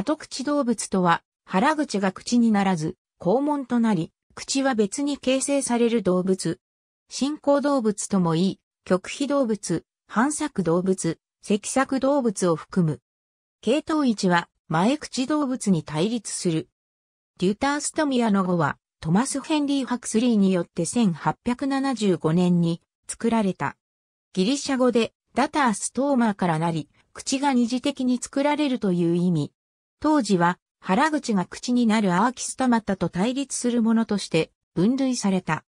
後口動物とは、腹口が口にならず、肛門となり、口は別に形成される動物。進行動物ともいい、極秘動物、反作動物、脊索動物を含む。系統一は、前口動物に対立する。デュターストミアの語は、トマス・ヘンリー・ハクスリーによって1875年に作られた。ギリシャ語で、ダターストーマーからなり、口が二次的に作られるという意味。当時は原口が口になるアーキスタマタと対立するものとして分類された。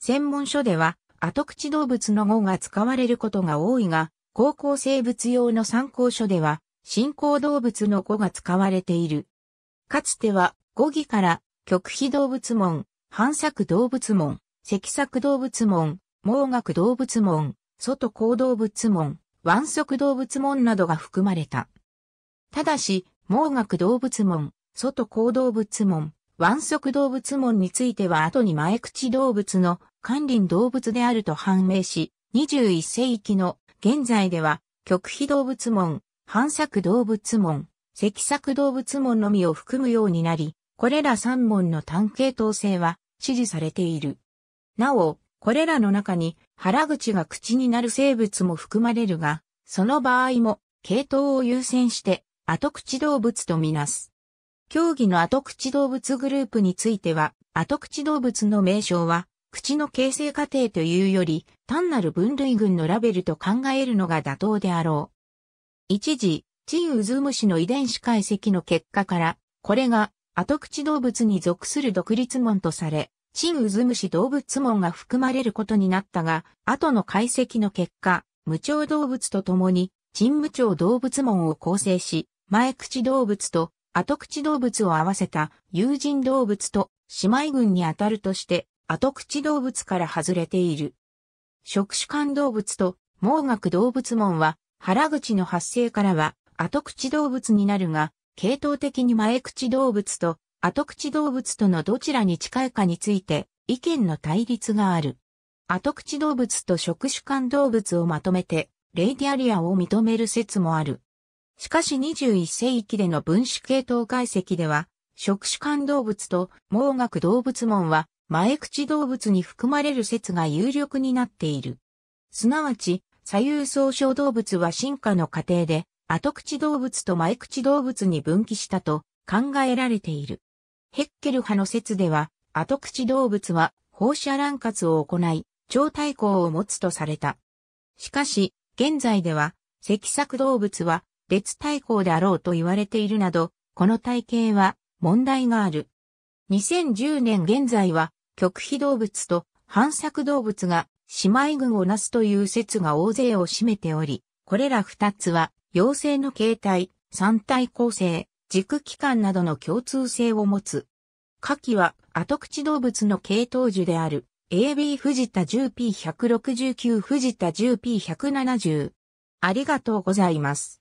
専門書では後口動物の語が使われることが多いが、高校生物用の参考書では新興動物の語が使われている。かつては語義から極秘動物門、反作動物門、積作動物門、盲学動物門、外行動物門、腕足動物門などが含まれた。ただし、盲学動物門、外行動物門、湾足動物門については後に前口動物の管理動物であると判明し、21世紀の現在では、極秘動物門、反作動物門、赤作動物門のみを含むようになり、これら3門の単系統性は支持されている。なお、これらの中に原口が口になる生物も含まれるが、その場合も系統を優先して後口動物とみなす。競技の後口動物グループについては、後口動物の名称は、口の形成過程というより、単なる分類群のラベルと考えるのが妥当であろう。一時、チンウズムシの遺伝子解析の結果から、これが後口動物に属する独立門とされ、チンウズムシ動物門が含まれることになったが、後の解析の結果、無鳥動物と共に、チン無鳥動物門を構成し、前口動物と後口動物を合わせた友人動物と姉妹群にあたるとして後口動物から外れている。触手間動物と盲学動物門は腹口の発生からは後口動物になるが、系統的に前口動物と後口動物とのどちらに近いかについて意見の対立がある。後口動物と触手間動物をまとめてレイディアリアを認める説もある。しかし21世紀での分子系統解析では、触手間動物と盲学動物門は前口動物に含まれる説が有力になっている。すなわち、左右相称動物は進化の過程で、後口動物と前口動物に分岐したと考えられている。ヘッケル派の説では、後口動物は放射乱活を行い、超対抗を持つとされた。しかし、現在では、脊索動物は列対抗であろうと言われているなど、この体系は問題がある。2010年現在は極秘動物と反作動物が姉妹群をなすという説が大勢を占めており、これら二つは、妖精の形態、三体構成、軸器官などの共通性を持つ。下記は後口動物の系統樹である AB 藤田 10P169 藤田 10P170。ありがとうございます。